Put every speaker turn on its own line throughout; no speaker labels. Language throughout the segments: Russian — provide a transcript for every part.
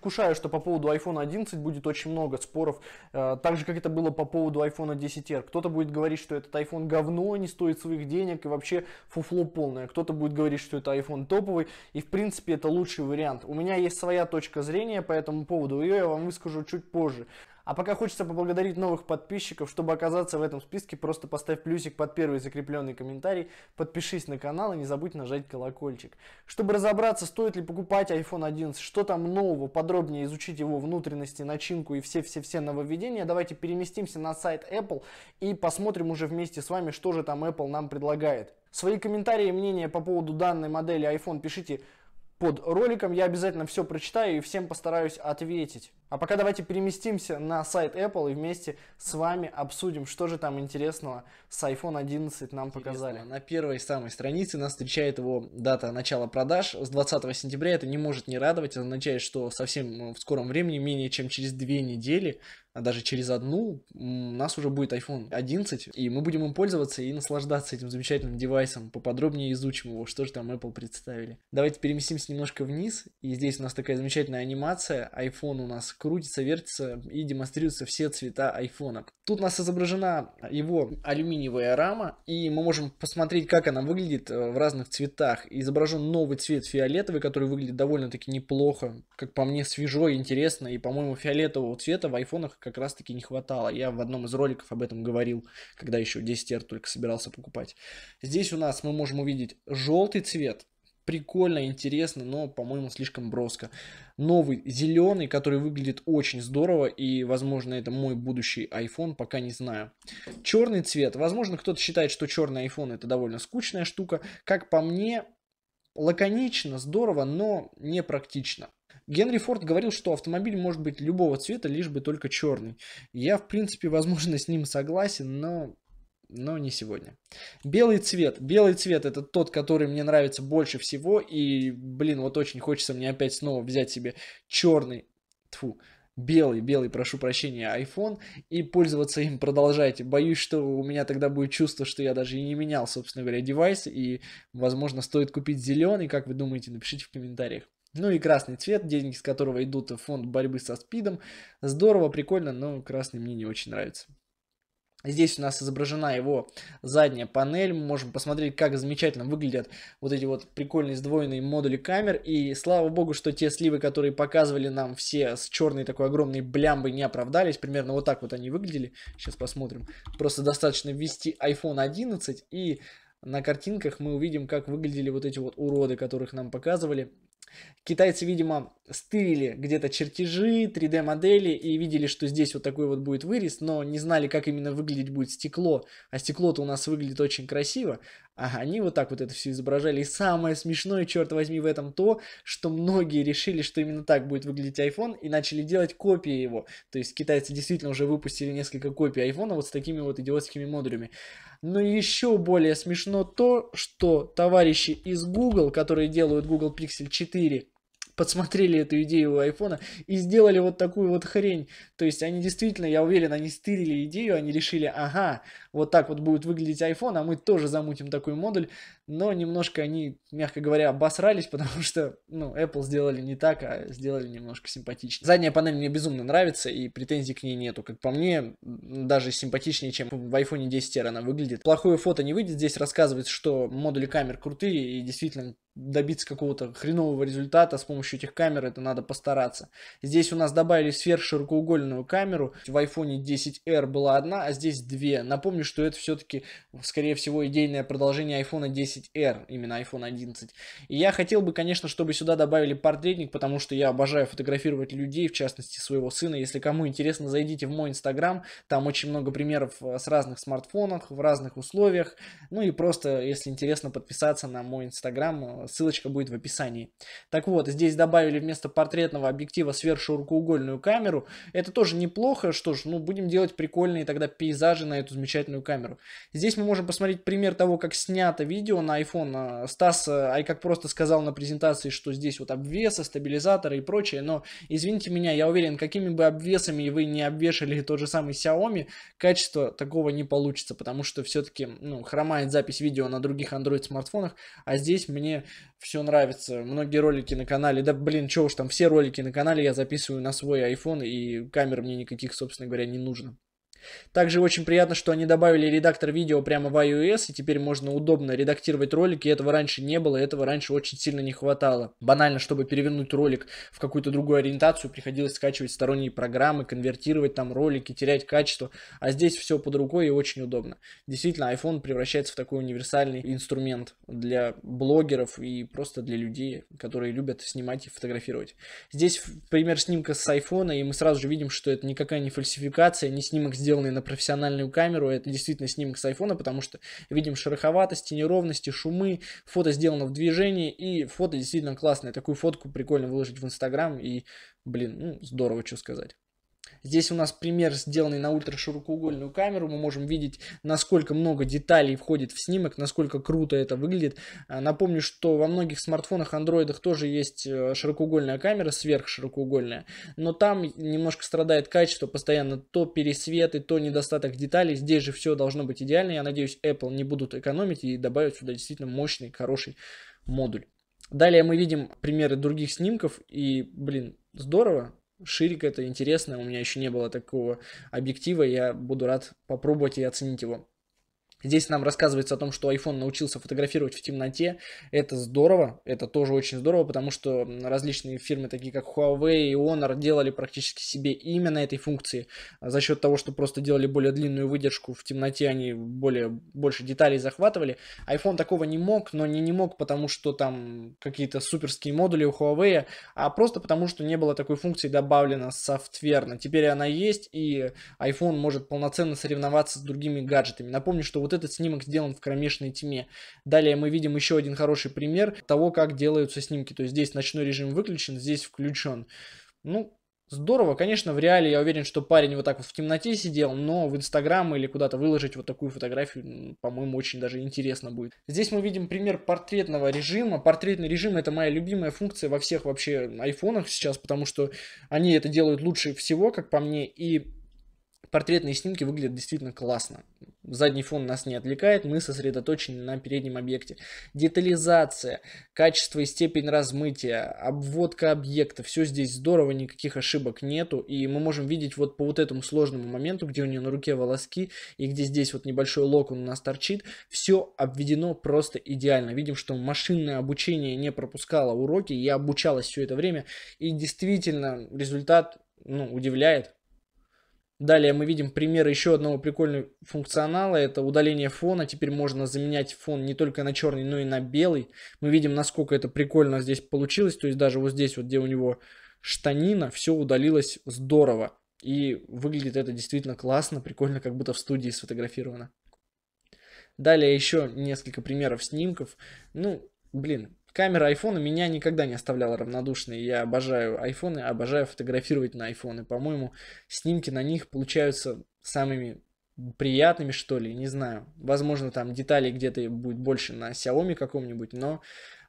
Вкушаю, что по поводу iPhone 11 будет очень много споров, э, так же, как это было по поводу iPhone 10R. Кто-то будет говорить, что этот iPhone говно, не стоит своих денег и вообще фуфло полное. Кто-то будет говорить, что это iPhone топовый, и в принципе это лучший вариант. У меня есть своя точка зрения по этому поводу, ее я вам выскажу чуть позже. А пока хочется поблагодарить новых подписчиков. Чтобы оказаться в этом списке, просто поставь плюсик под первый закрепленный комментарий, подпишись на канал и не забудь нажать колокольчик. Чтобы разобраться, стоит ли покупать iPhone 11, что там нового, подробнее изучить его внутренности, начинку и все-все-все нововведения, давайте переместимся на сайт Apple и посмотрим уже вместе с вами, что же там Apple нам предлагает. Свои комментарии и мнения по поводу данной модели iPhone пишите под роликом, я обязательно все прочитаю и всем постараюсь ответить. А пока давайте переместимся на сайт Apple и вместе с вами обсудим, что же там интересного с iPhone 11 нам Интересно. показали. На первой самой странице нас встречает его дата начала продаж с 20 сентября. Это не может не радовать, это означает, что совсем э, в скором времени, менее чем через две недели, а даже через одну, у нас уже будет iPhone 11, и мы будем им пользоваться и наслаждаться этим замечательным девайсом. Поподробнее изучим его, что же там Apple представили. Давайте переместимся немножко вниз, и здесь у нас такая замечательная анимация. iPhone у нас крутится, вертится и демонстрируются все цвета айфона. Тут у нас изображена его алюминиевая рама, и мы можем посмотреть, как она выглядит э, в разных цветах. Изображен новый цвет фиолетовый, который выглядит довольно-таки неплохо, как по мне свежо и интересно, и, по-моему, фиолетового цвета в айфонах как раз-таки не хватало. Я в одном из роликов об этом говорил, когда еще 10R только собирался покупать. Здесь у нас мы можем увидеть желтый цвет, прикольно, интересно, но, по-моему, слишком броско. Новый зеленый, который выглядит очень здорово, и, возможно, это мой будущий iPhone, пока не знаю. Черный цвет. Возможно, кто-то считает, что черный iPhone это довольно скучная штука. Как по мне, лаконично, здорово, но не практично. Генри Форд говорил, что автомобиль может быть любого цвета, лишь бы только черный. Я, в принципе, возможно, с ним согласен, но но не сегодня. Белый цвет. Белый цвет это тот, который мне нравится больше всего. И, блин, вот очень хочется мне опять снова взять себе черный, тфу, белый, белый, прошу прощения, iPhone и пользоваться им продолжайте. Боюсь, что у меня тогда будет чувство, что я даже и не менял, собственно говоря, девайс, и, возможно, стоит купить зеленый, как вы думаете, напишите в комментариях. Ну и красный цвет, деньги с которого идут в фонд борьбы со спидом. Здорово, прикольно, но красный мне не очень нравится. Здесь у нас изображена его задняя панель. Мы можем посмотреть, как замечательно выглядят вот эти вот прикольные сдвоенные модули камер. И слава богу, что те сливы, которые показывали нам все с черной такой огромной блямбой, не оправдались. Примерно вот так вот они выглядели. Сейчас посмотрим. Просто достаточно ввести iPhone 11 и на картинках мы увидим, как выглядели вот эти вот уроды, которых нам показывали. Китайцы, видимо, стырили где-то чертежи, 3D-модели и видели, что здесь вот такой вот будет вырез, но не знали, как именно выглядеть будет стекло, а стекло-то у нас выглядит очень красиво, они вот так вот это все изображали. И самое смешное, черт возьми, в этом то, что многие решили, что именно так будет выглядеть iPhone, и начали делать копии его. То есть китайцы действительно уже выпустили несколько копий iPhone вот с такими вот идиотскими модулями. Но еще более смешно то, что товарищи из Google, которые делают Google Pixel 4, подсмотрели эту идею у айфона и сделали вот такую вот хрень. То есть они действительно, я уверен, они стырили идею, они решили, ага, вот так вот будет выглядеть iPhone, а мы тоже замутим такой модуль но немножко они, мягко говоря, обосрались, потому что, ну, Apple сделали не так, а сделали немножко симпатичнее. Задняя панель мне безумно нравится, и претензий к ней нету. Как по мне, даже симпатичнее, чем в iPhone 10 она выглядит. Плохое фото не выйдет, здесь рассказывается, что модули камер крутые, и действительно добиться какого-то хренового результата с помощью этих камер, это надо постараться. Здесь у нас добавили сверхширокоугольную камеру. В iPhone 10R была одна, а здесь две. Напомню, что это все-таки, скорее всего, идейное продолжение iPhone 10 11R, именно iPhone 11. И я хотел бы, конечно, чтобы сюда добавили портретник, потому что я обожаю фотографировать людей, в частности своего сына. Если кому интересно, зайдите в мой инстаграм, там очень много примеров э, с разных смартфонов, в разных условиях. Ну и просто, если интересно, подписаться на мой инстаграм, э, ссылочка будет в описании. Так вот, здесь добавили вместо портретного объектива сверхширокоугольную камеру. Это тоже неплохо, что ж, ну будем делать прикольные тогда пейзажи на эту замечательную камеру. Здесь мы можем посмотреть пример того, как снято видео на на iPhone. А, Стас, э, ай как просто сказал на презентации, что здесь вот обвесы, стабилизаторы и прочее, но извините меня, я уверен, какими бы обвесами вы не обвешали тот же самый Xiaomi, качество такого не получится, потому что все-таки ну, хромает запись видео на других Android смартфонах, а здесь мне все нравится. Многие ролики на канале, да блин, что уж там, все ролики на канале я записываю на свой iPhone и камер мне никаких, собственно говоря, не нужно. Также очень приятно, что они добавили редактор видео прямо в iOS, и теперь можно удобно редактировать ролики. Этого раньше не было, этого раньше очень сильно не хватало. Банально, чтобы перевернуть ролик в какую-то другую ориентацию, приходилось скачивать сторонние программы, конвертировать там ролики, терять качество. А здесь все под рукой и очень удобно. Действительно, iPhone превращается в такой универсальный инструмент для блогеров и просто для людей, которые любят снимать и фотографировать. Здесь пример снимка с iPhone, и мы сразу же видим, что это никакая не фальсификация, не снимок сделан сделанный на профессиональную камеру, это действительно снимок с айфона, потому что видим шероховатости, неровности, шумы, фото сделано в движении, и фото действительно классное. Такую фотку прикольно выложить в Инстаграм, и, блин, ну, здорово, что сказать. Здесь у нас пример, сделанный на ультраширокоугольную камеру. Мы можем видеть, насколько много деталей входит в снимок, насколько круто это выглядит. А, напомню, что во многих смартфонах, андроидах тоже есть э, широкоугольная камера, сверхширокоугольная. Но там немножко страдает качество, постоянно то пересветы, то недостаток деталей. Здесь же все должно быть идеально. Я надеюсь, Apple не будут экономить и добавят сюда действительно мощный, хороший модуль. Далее мы видим примеры других снимков, и, блин, здорово, ширик это интересно, у меня еще не было такого объектива, я буду рад попробовать и оценить его. Здесь нам рассказывается о том, что iPhone научился фотографировать в темноте. Это здорово, это тоже очень здорово, потому что различные фирмы, такие как Huawei и Honor, делали практически себе именно этой функции. За счет того, что просто делали более длинную выдержку в темноте, они более, больше деталей захватывали. iPhone такого не мог, но не, не мог, потому что там какие-то суперские модули у Huawei, а просто потому, что не было такой функции добавлено софтверно. Теперь она есть, и iPhone может полноценно соревноваться с другими гаджетами. Напомню, что вот вот этот снимок сделан в кромешной тьме. Далее мы видим еще один хороший пример того, как делаются снимки. То есть здесь ночной режим выключен, здесь включен. Ну, Здорово, конечно, в реале я уверен, что парень вот так вот в темноте сидел, но в Инстаграм или куда-то выложить вот такую фотографию, по-моему, очень даже интересно будет. Здесь мы видим пример портретного режима. Портретный режим это моя любимая функция во всех вообще айфонах сейчас, потому что они это делают лучше всего, как по мне, и Портретные снимки выглядят действительно классно. Задний фон нас не отвлекает, мы сосредоточены на переднем объекте. Детализация, качество и степень размытия, обводка объекта, все здесь здорово, никаких ошибок нету. И мы можем видеть вот по вот этому сложному моменту, где у нее на руке волоски и где здесь вот небольшой локон у нас торчит, все обведено просто идеально. Видим, что машинное обучение не пропускало уроки, я обучалась все это время. И действительно результат ну, удивляет, Далее мы видим пример еще одного прикольного функционала, это удаление фона. Теперь можно заменять фон не только на черный, но и на белый. Мы видим, насколько это прикольно здесь получилось. То есть даже вот здесь, вот где у него штанина, все удалилось здорово. И выглядит это действительно классно, прикольно, как будто в студии сфотографировано. Далее еще несколько примеров снимков. Ну, блин, Камера айфона меня никогда не оставляла равнодушной. Я обожаю айфоны, обожаю фотографировать на айфоны. По-моему, снимки на них получаются самыми приятными, что ли, не знаю. Возможно, там детали где-то будет больше на Xiaomi каком-нибудь, но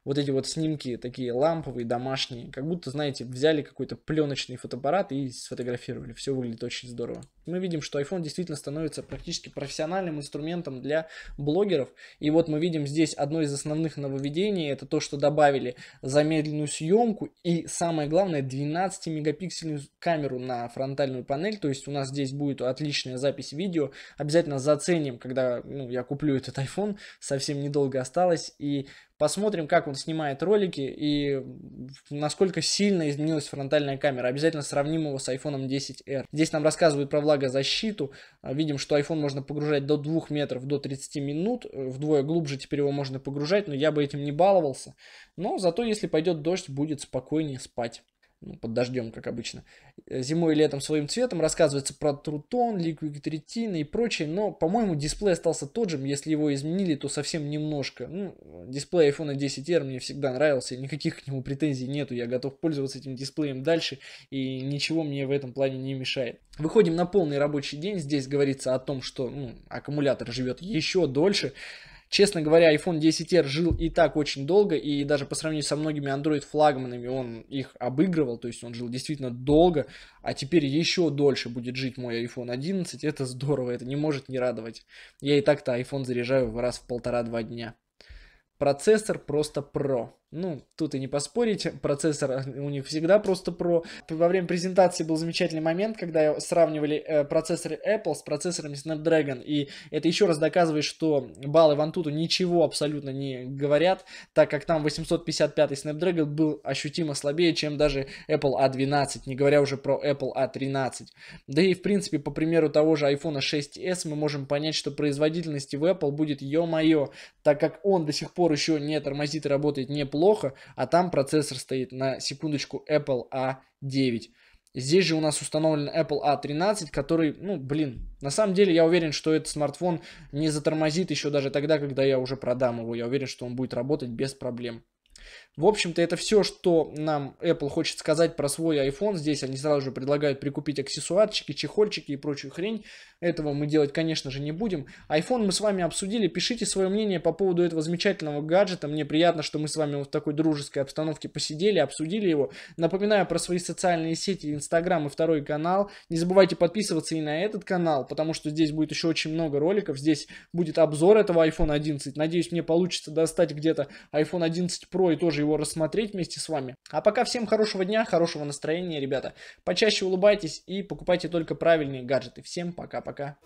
вот эти вот снимки такие ламповые, домашние, как будто, знаете, взяли какой-то пленочный фотоаппарат и сфотографировали. Все выглядит очень здорово. Мы видим, что iPhone действительно становится практически профессиональным инструментом для блогеров. И вот мы видим здесь одно из основных нововведений, это то, что добавили замедленную съемку и самое главное 12-мегапиксельную камеру на фронтальную панель. То есть у нас здесь будет отличная запись видео. Обязательно заценим, когда ну, я куплю этот iPhone, совсем недолго осталось. И Посмотрим, как он снимает ролики и насколько сильно изменилась фронтальная камера. Обязательно сравним его с iPhone 10R. Здесь нам рассказывают про влагозащиту. А, видим, что iPhone можно погружать до 2 метров, до 30 минут. Э, вдвое глубже теперь его можно погружать, но я бы этим не баловался. Но зато, если пойдет дождь, будет спокойнее спать ну, под дождем, как обычно, э, зимой и летом своим цветом, рассказывается про трутон, ликвид ретина и прочее, но, по-моему, дисплей остался тот же, если его изменили, то совсем немножко. Ну, дисплей iPhone 10R мне всегда нравился, никаких к нему претензий нету, я готов пользоваться этим дисплеем дальше, и ничего мне в этом плане не мешает. Выходим на полный рабочий день, здесь говорится о том, что ну, аккумулятор живет еще дольше, Честно говоря, iPhone 10R жил и так очень долго, и даже по сравнению со многими Android-флагманами он их обыгрывал, то есть он жил действительно долго, а теперь еще дольше будет жить мой iPhone 11, это здорово, это не может не радовать. Я и так-то iPhone заряжаю раз в полтора-два дня. Процессор просто про. Ну, тут и не поспорить, процессор э, у них всегда просто про. Во время презентации был замечательный момент, когда сравнивали э, процессоры Apple с процессорами Snapdragon, и это еще раз доказывает, что баллы в Antutu ничего абсолютно не говорят, так как там 855 Snapdragon был ощутимо слабее, чем даже Apple A12, а не говоря уже про Apple A13. А да и, в принципе, по примеру того же iPhone 6s мы можем понять, что производительности в Apple будет ё-моё, так как он до сих пор еще не тормозит и работает не неплохо, плохо, а там процессор стоит на секундочку Apple A9. Здесь же у нас установлен Apple A13, который, ну, блин, на самом деле я уверен, что этот смартфон не затормозит еще даже тогда, когда я уже продам его. Я уверен, что он будет работать без проблем. В общем-то, это все, что нам Apple хочет сказать про свой iPhone. Здесь они сразу же предлагают прикупить аксессуарчики, чехольчики и прочую хрень. Этого мы делать, конечно же, не будем. iPhone мы с вами обсудили. Пишите свое мнение по поводу этого замечательного гаджета. Мне приятно, что мы с вами в такой дружеской обстановке посидели, обсудили его. Напоминаю про свои социальные сети, Инстаграм и второй канал. Не забывайте подписываться и на этот канал, потому что здесь будет еще очень много роликов. Здесь будет обзор этого iPhone 11. Надеюсь, мне получится достать где-то iPhone 11 Pro и тоже его рассмотреть вместе с вами. А пока всем хорошего дня, хорошего настроения, ребята. Почаще улыбайтесь и покупайте только правильные гаджеты. Всем пока-пока.